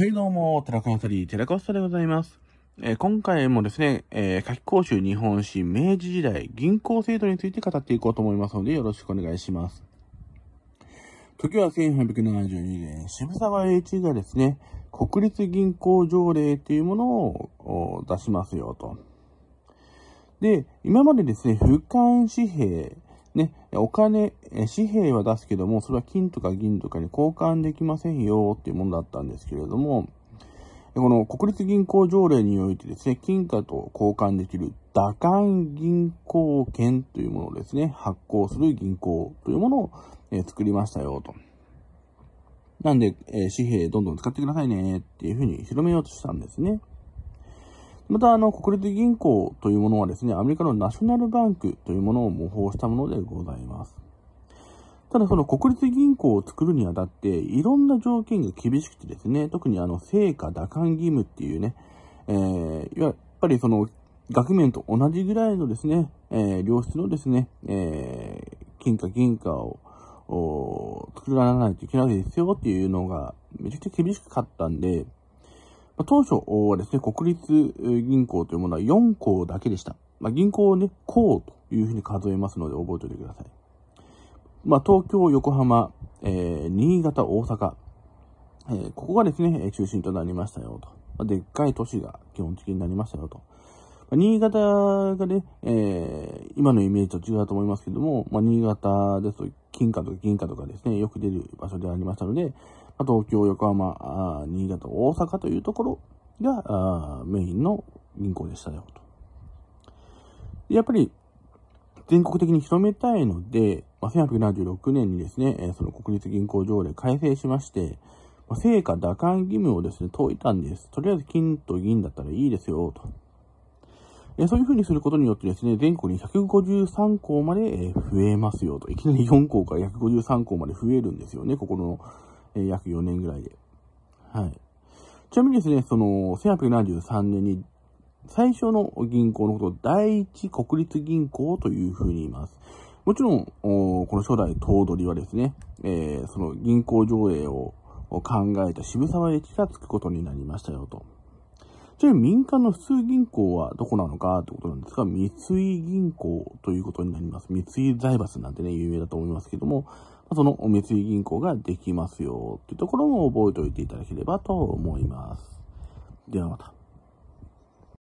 はいどうも、寺子のたり、寺子スタでございます。えー、今回もですね、えー、夏期講習日本史明治時代銀行制度について語っていこうと思いますので、よろしくお願いします。時は1872年、渋沢栄一がですね、国立銀行条例というものを出しますよと。で、今までですね、俯瞰紙幣、ね、お金、紙幣は出すけども、それは金とか銀とかに交換できませんよっていうものだったんですけれども、この国立銀行条例においてですね、金貨と交換できる打艦銀行券というものをですね、発行する銀行というものを、え作りましたよと。なんで、え紙幣どんどん使ってくださいねっていうふうに広めようとしたんですね。また、あの、国立銀行というものはですね、アメリカのナショナルバンクというものを模倣したものでございます。ただ、その国立銀行を作るにあたって、いろんな条件が厳しくてですね、特にあの、成果打艦義務っていうね、えー、やっぱりその、額面と同じぐらいのですね、えー、良質のですね、えー、金貨銀貨を、作らないといけないですよっていうのが、めちゃくちゃ厳しかったんで、当初はですね、国立銀行というものは4校だけでした。まあ、銀行をね、校というふうに数えますので覚えておいてください。まあ、東京、横浜、えー、新潟、大阪、えー、ここがですね、中心となりましたよと。まあ、でっかい都市が基本的になりましたよと。新潟がね、えー、今のイメージと違うと思いますけども、まあ、新潟ですと、金貨とか銀貨とかですね、よく出る場所でありましたので、まあ、東京、横浜、新潟、大阪というところが、メインの銀行でしたよ、と。やっぱり、全国的に広めたいので、まあ、1876年にですね、その国立銀行条例改正しまして、まあ、成果打艦義務をですね、解いたんです。とりあえず金と銀だったらいいですよ、と。えそういうふうにすることによってですね、全校に153校まで、え増えますよと。いきなり4校から153校まで増えるんですよね、ここの、え約4年ぐらいで。はい。ちなみにですね、その、1873年に、最初の銀行のことを第一国立銀行というふうに言います。もちろん、この初代頭取はですね、えー、その銀行条例を考えた渋沢栄一がつくことになりましたよと。じゃあ民間の普通銀行はどこなのかってことなんですが、三井銀行ということになります。三井財閥なんてね、有名だと思いますけども、その三井銀行ができますよっていうところも覚えておいていただければと思います。ではまた。